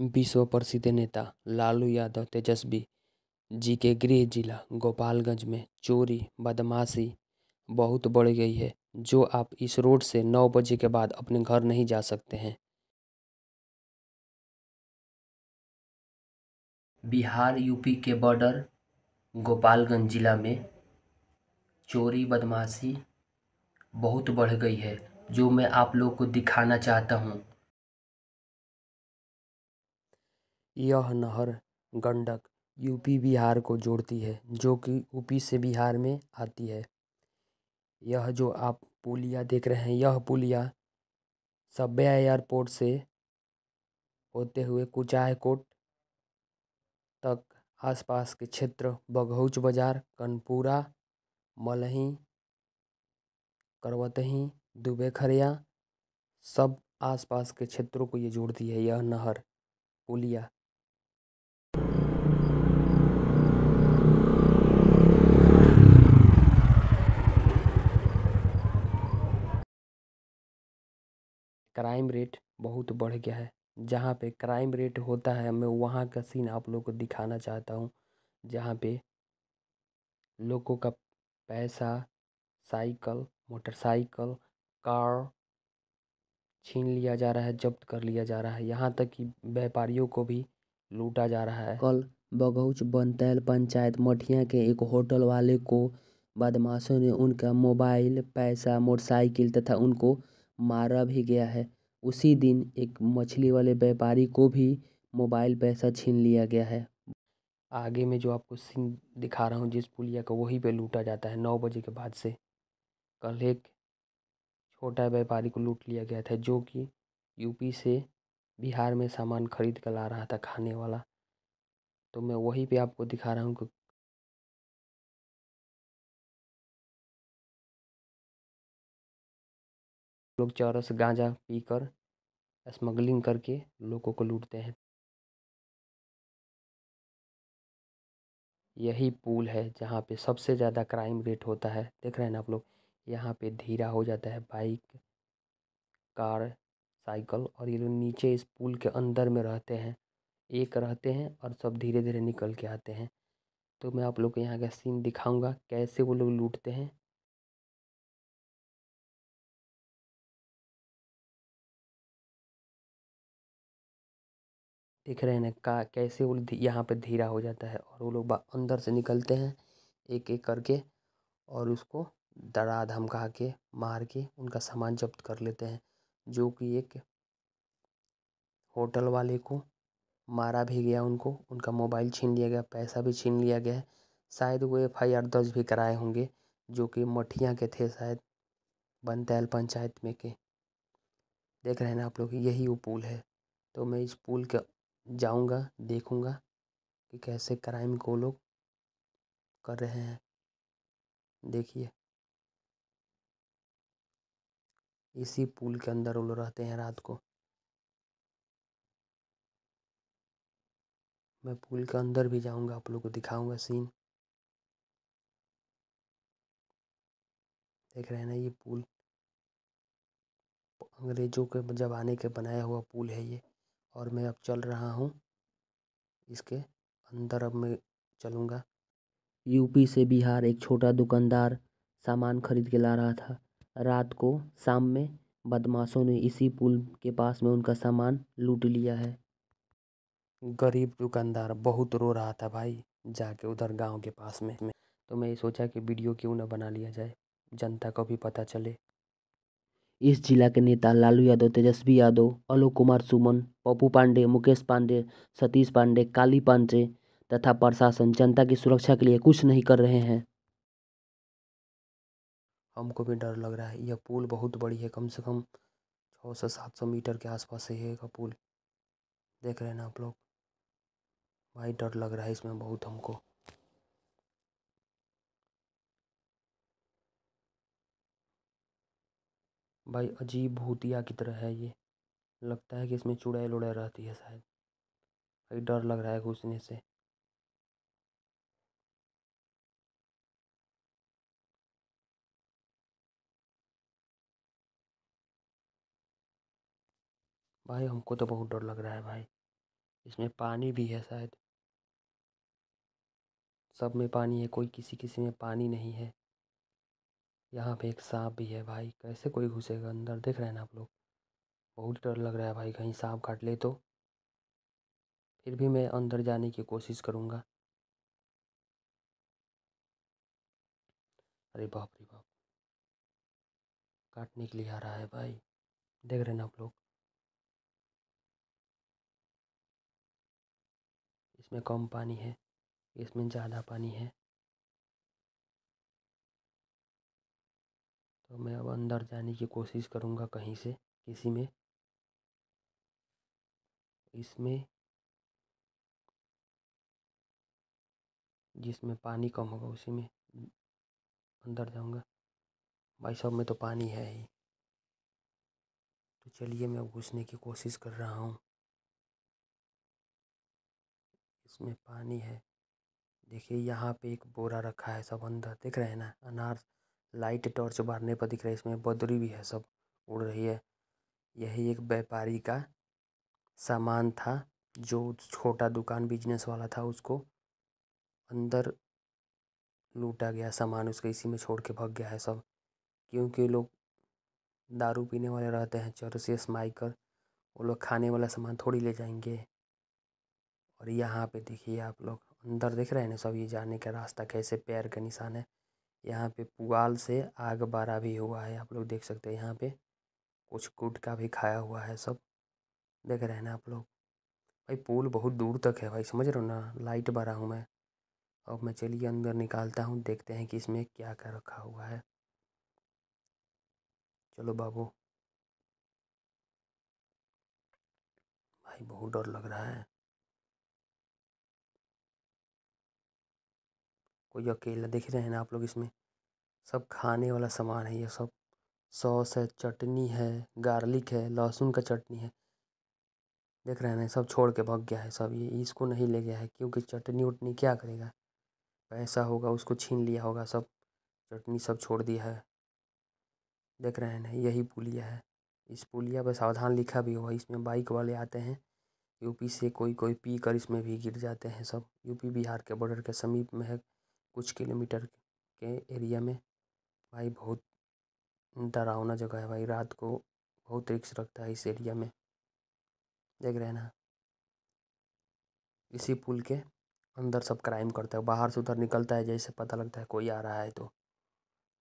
विश्व प्रसिद्ध नेता लालू यादव तेजस्वी जी के गृह जिला गोपालगंज में चोरी बदमाशी बहुत बढ़ गई है जो आप इस रोड से नौ बजे के बाद अपने घर नहीं जा सकते हैं बिहार यूपी के बॉर्डर गोपालगंज जिला में चोरी बदमाशी बहुत बढ़ गई है जो मैं आप लोग को दिखाना चाहता हूँ यह नहर गंडक यूपी बिहार को जोड़ती है जो कि यूपी से बिहार में आती है यह जो आप पुलिया देख रहे हैं यह पुलिया सब्बे एयरपोर्ट से होते हुए कुचायकोट तक आसपास के क्षेत्र बघौच बाजार कनपुरा मलही करवतही दुबे खरिया सब आसपास के क्षेत्रों को ये जोड़ती है यह नहर पुलिया क्राइम रेट बहुत बढ़ गया है जहाँ पे क्राइम रेट होता है मैं वहाँ का सीन आप लोग को दिखाना चाहता हूँ जहाँ पे लोगों का पैसा साइकिल मोटरसाइकिल कार छीन लिया जा रहा है जब्त कर लिया जा रहा है यहाँ तक कि व्यापारियों को भी लूटा जा रहा है कल बगौच बनतैल पंचायत मठिया के एक होटल वाले को बदमाशों ने उनका मोबाइल पैसा मोटरसाइकिल तथा उनको मारा भी गया है उसी दिन एक मछली वाले व्यापारी को भी मोबाइल पैसा छीन लिया गया है आगे में जो आपको सीन दिखा रहा हूँ जिस पुलिया का वही पे लूटा जाता है नौ बजे के बाद से कल एक छोटा व्यापारी को लूट लिया गया था जो कि यूपी से बिहार में सामान खरीद कर ला रहा था खाने वाला तो मैं वही पे आपको दिखा रहा हूँ कि लोग चौरस गांजा पीकर स्मगलिंग करके लोगों को लूटते हैं यही पुल है जहाँ पे सबसे ज़्यादा क्राइम रेट होता है देख रहे हैं ना आप लोग यहाँ पे धीरा हो जाता है बाइक कार साइकिल और ये लोग नीचे इस पुल के अंदर में रहते हैं एक रहते हैं और सब धीरे धीरे निकल के आते हैं तो मैं आप लोग को यहाँ का सीन दिखाऊंगा कैसे वो लोग लूटते हैं देख रहे हैं का कैसे वो यहाँ पे धीरा हो जाता है और वो लोग अंदर से निकलते हैं एक एक करके और उसको दरा धमका के मार के उनका सामान जब्त कर लेते हैं जो कि एक होटल वाले को मारा भी गया उनको उनका मोबाइल छीन लिया गया पैसा भी छीन लिया गया है शायद वो एफ आई आर दर्ज भी कराए होंगे जो कि मठिया के थे शायद बनतैल पंचायत में के देख रहे हैं ना आप लोग यही वो पुल है तो मैं इस पुल के जाऊंगा देखूंगा कि कैसे क्राइम को लोग कर रहे हैं देखिए इसी पुल के अंदर वो लोग रहते हैं रात को मैं पुल के अंदर भी जाऊंगा आप लोग को दिखाऊंगा सीन देख रहे हैं ना ये पुल अंग्रेजों के जमाने के बनाया हुआ पुल है ये और मैं अब चल रहा हूँ इसके अंदर अब मैं चलूँगा यूपी से बिहार एक छोटा दुकानदार सामान खरीद के ला रहा था रात को शाम में बदमाशों ने इसी पुल के पास में उनका सामान लूट लिया है गरीब दुकानदार बहुत रो रहा था भाई जाके उधर गांव के पास में तो मैं ये सोचा कि वीडियो क्यों ना बना लिया जाए जनता को भी पता चले इस जिला के नेता लालू यादव तेजस्वी यादव आलोक कुमार सुमन पप्पू पांडे मुकेश पांडे सतीश पांडे काली पांडे तथा प्रशासन जनता की सुरक्षा के लिए कुछ नहीं कर रहे हैं हमको भी डर लग रहा है यह पुल बहुत बड़ी है कम से कम छः से सात सौ मीटर के आसपास है का पुल देख रहे हैं ना आप लोग भाई डर लग रहा है इसमें बहुत हमको भाई अजीब भूतिया की तरह है ये लगता है कि इसमें चुड़ैल उड़ैल रहती है शायद भाई डर लग रहा है घुसने से भाई हमको तो बहुत डर लग रहा है भाई इसमें पानी भी है शायद सब में पानी है कोई किसी किसी में पानी नहीं है यहाँ पे एक साँप भी है भाई कैसे कोई घुसेगा अंदर देख रहे हैं ना आप लोग बहुत डर लग रहा है भाई कहीं सांप काट ले तो फिर भी मैं अंदर जाने की कोशिश करूँगा अरे बाप रे बाप काटने के लिए आ रहा है भाई देख रहे हैं ना आप लोग इसमें कम पानी है इसमें ज़्यादा पानी है तो मैं अब अंदर जाने की कोशिश करूँगा कहीं से किसी में इसमें जिसमें पानी कम होगा उसी में अंदर जाऊँगा भाई सब में तो पानी है ही तो चलिए मैं घुसने की कोशिश कर रहा हूँ इसमें पानी है देखिए यहाँ पे एक बोरा रखा है सब अंदर देख रहे हैं ना अनार लाइट टॉर्च मारने पर दिख रहा है इसमें बदरी भी है सब उड़ रही है यही एक व्यापारी का सामान था जो छोटा दुकान बिजनेस वाला था उसको अंदर लूटा गया सामान उसके इसी में छोड़ के भग गया है सब क्योंकि लोग दारू पीने वाले रहते हैं चरसियस माइकर वो लोग खाने वाला सामान थोड़ी ले जाएंगे और यहाँ पे देखिए आप लोग अंदर देख रहे हैं ना सब ये जाने का रास्ता कैसे पैर का निशान है यहाँ पे पुआल से आग बारा भी हुआ है आप लोग देख सकते हैं यहाँ पे कुछ का भी खाया हुआ है सब देख रहे हैं ना आप लोग भाई पोल बहुत दूर तक है भाई समझ रहे हो ना लाइट बारा हूँ मैं अब मैं चलिए अंदर निकालता हूँ देखते हैं कि इसमें क्या क्या रखा हुआ है चलो बाबू भाई बहुत डर लग रहा है कोई अकेला देख रहे हैं ना आप लोग इसमें सब खाने वाला सामान है ये सब सॉस है चटनी है गार्लिक है लहसुन का चटनी है देख रहे हैं ना सब छोड़ के भाग गया है सब ये इसको नहीं ले गया है क्योंकि चटनी उटनी क्या करेगा पैसा होगा उसको छीन लिया होगा सब चटनी सब छोड़ दिया है देख रहे हैं ना यही पुलिया है इस पुलिया पर सावधान लिखा भी हुआ इसमें बाइक वाले आते हैं यूपी से कोई कोई पी कर इसमें भी गिर जाते हैं सब यूपी बिहार के बॉर्डर के समीप में है कुछ किलोमीटर के एरिया में भाई बहुत डरावना जगह है भाई रात को बहुत रिक्स रखता है इस एरिया में देख रहे हैं ना इसी पुल के अंदर सब क्राइम करता है बाहर से उधर निकलता है जैसे पता लगता है कोई आ रहा है तो